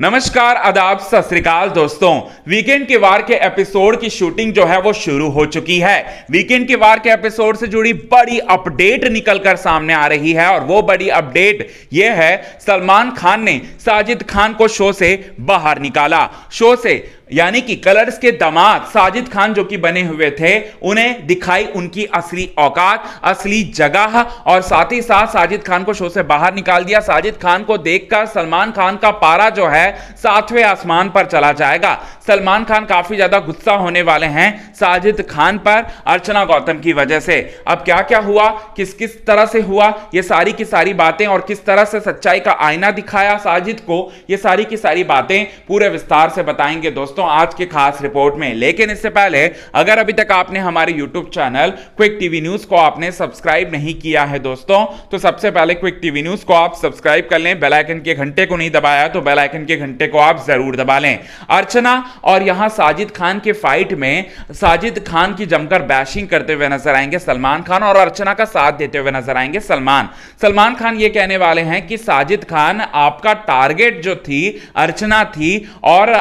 नमस्कार आदाब सत दोस्तों वीकेंड के वार के एपिसोड की शूटिंग जो है वो शुरू हो चुकी है वीकेंड के वार के एपिसोड से जुड़ी बड़ी अपडेट निकलकर सामने आ रही है और वो बड़ी अपडेट ये है सलमान खान ने साजिद खान को शो से बाहर निकाला शो से यानी कि कलर्स के दामाद साजिद खान जो कि बने हुए थे उन्हें दिखाई उनकी असली औकात असली जगह और साथ ही साथ साजिद खान को शो से बाहर निकाल दिया साजिद खान को देखकर सलमान खान का पारा जो है सातवें आसमान पर चला जाएगा सलमान खान काफी ज्यादा गुस्सा होने वाले हैं साजिद खान पर अर्चना गौतम की वजह से अब क्या क्या हुआ किस किस तरह से हुआ ये सारी की सारी बातें और किस तरह से सच्चाई का आईना दिखाया साजिद को ये सारी की सारी बातें पूरे विस्तार से बताएंगे दोस्तों दोस्तों आज की खास रिपोर्ट में लेकिन इससे पहले अगर अभी तक आपने हमारे YouTube channel Quick TV News को आपने सब्सक्राइब नहीं किया है दोस्तों तो सबसे पहले क्विक टीवी न्यूज को आप सब्सक्राइब कर लें बेलाइकन के घंटे को नहीं दबाया तो बेलाइकन के घंटे को आप जरूर दबा लें अर्चना और यहां साजिद खान के फाइट में साजिद खान की जमकर बैशिंग करते हुए नजर आएंगे सलमान खान और अर्चना का साथ देते हुए नजर आएंगे सलमान सलमान खान ये कहने वाले हैं कि साजिद खान आपका टारगेट जो थी अर्चना थी और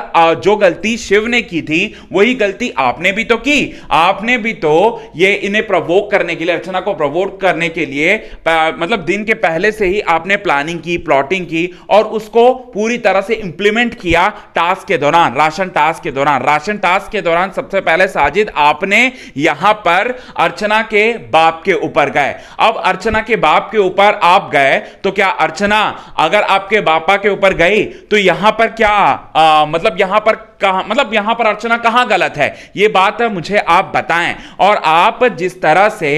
जो गलती गलती शिव ने की थी वही गलती आपने भी तो की आपने भी तो ये इन्हें प्रवोक करने के लिए अर्चना को प्रवोक करने के लिए मतलब दिन के पहले से ही आपने प्लानिंग की प्लॉटिंग की और उसको पूरी तरह से इंप्लीमेंट किया टास्क के दौरान राशन टास्क के दौरान राशन टास्क के दौरान सबसे पहले साजिद आपने यहां पर अर्चना के बाप के ऊपर गए अब अर्चना के बाप के ऊपर आप गए तो क्या अर्चना अगर आपके बापा के ऊपर गई तो यहां पर क्या आ, मतलब यहां पर कहा मतलब यहां पर अर्चना कहां गलत है यह बात मुझे आप बताएं और आप जिस तरह से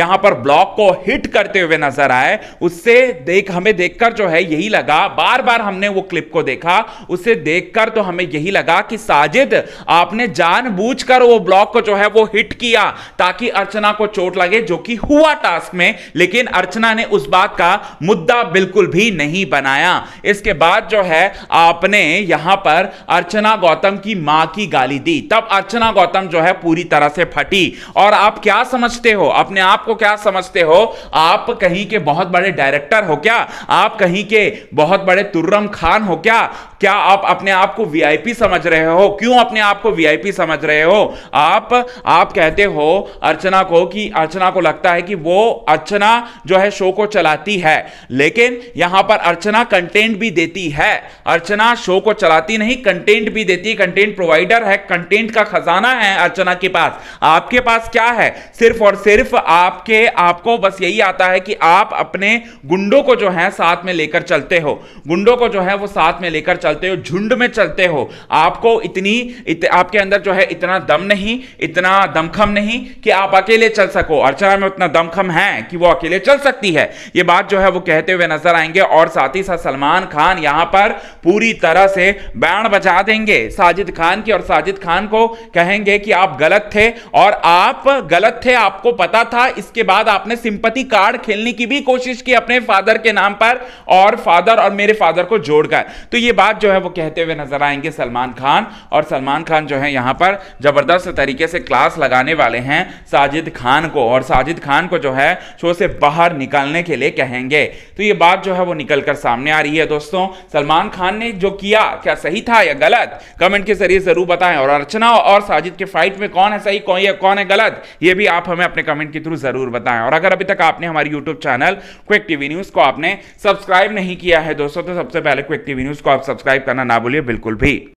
यहां पर ब्लॉक को हिट करते हुए नजर आए उससे देख हमें देखकर जो है यही लगा बार बार हमने वो क्लिप को देखा उसे देखकर तो हमें यही लगा कि साजिद आपने जानबूझकर वो ब्लॉक को जो है वो हिट किया ताकि अर्चना को चोट लगे जो कि हुआ टास्क में लेकिन अर्चना ने उस बात का मुद्दा बिल्कुल भी नहीं बनाया इसके बाद जो है आपने यहां पर अर्चना गौतम गौतम की मां की गाली दी तब अर्चना गौतम जो है पूरी तरह से फटी और आप क्या समझते हो अपने आप को क्या समझते हो आप कहीं के बहुत बड़े डायरेक्टर हो क्या आप कहीं के बहुत बड़े तुर्रम खान हो क्या क्या आप अपने आप को वीआईपी समझ रहे हो क्यों अपने आप को वीआईपी समझ रहे हो आप आप कहते हो अर्चना को कि अर्चना को लगता है कि वो अर्चना जो है शो को चलाती है लेकिन यहां पर अर्चना कंटेंट भी देती है अर्चना शो को चलाती नहीं कंटेंट भी देती की कंटेंट प्रोवाइडर है कंटेंट का खजाना है अर्चना के पास आपके पास क्या है सिर्फ और सिर्फ आपके आपको बस यही आता है कि आप अपने गुंडों को जो है साथ में लेकर चलते हो गुंडों को जो है वो साथ में लेकर चलते हो झुंड में चलते हो आपको इतनी इत, आपके अंदर जो है इतना दम नहीं इतना दमखम नहीं कि आप अकेले चल सको अर्चना में उतना दमखम है कि वो अकेले चल सकती है ये बात जो है वो कहते हुए नजर आएंगे और साथ ही साथ सलमान खान यहां पर पूरी तरह से बैंड बजा देंगे साथ साजिद खान की और साजिद खान को कहेंगे कि आप गलत थे और आप गलत थे आपको पता था इसके बाद आपने सिंपति कार्ड खेलने की भी कोशिश की अपने फादर के नाम पर और फादर और मेरे फादर को जोड़कर तो ये बात जो है वो कहते हुए नजर आएंगे सलमान खान और सलमान खान जो है यहां पर जबरदस्त तरीके से क्लास लगाने वाले हैं साजिद खान को और साजिद खान को जो है शो से बाहर निकालने के लिए कहेंगे तो ये बात जो है वो निकलकर सामने आ रही है दोस्तों सलमान खान ने जो किया क्या सही था या गलत कमेंट के जरिए ज़रूर बताएं और अर्चना और साजिद के फाइट में कौन है सही कौन है कौन है गलत ये भी आप हमें अपने कमेंट के थ्रू ज़रूर बताएं और अगर अभी तक आपने हमारी YouTube channel Quick TV News को आपने सब्सक्राइब नहीं किया है दोस्तों तो सबसे पहले क्विक टीवी न्यूज़ को आप सब्सक्राइब करना ना भूलिए बिल्कुल भी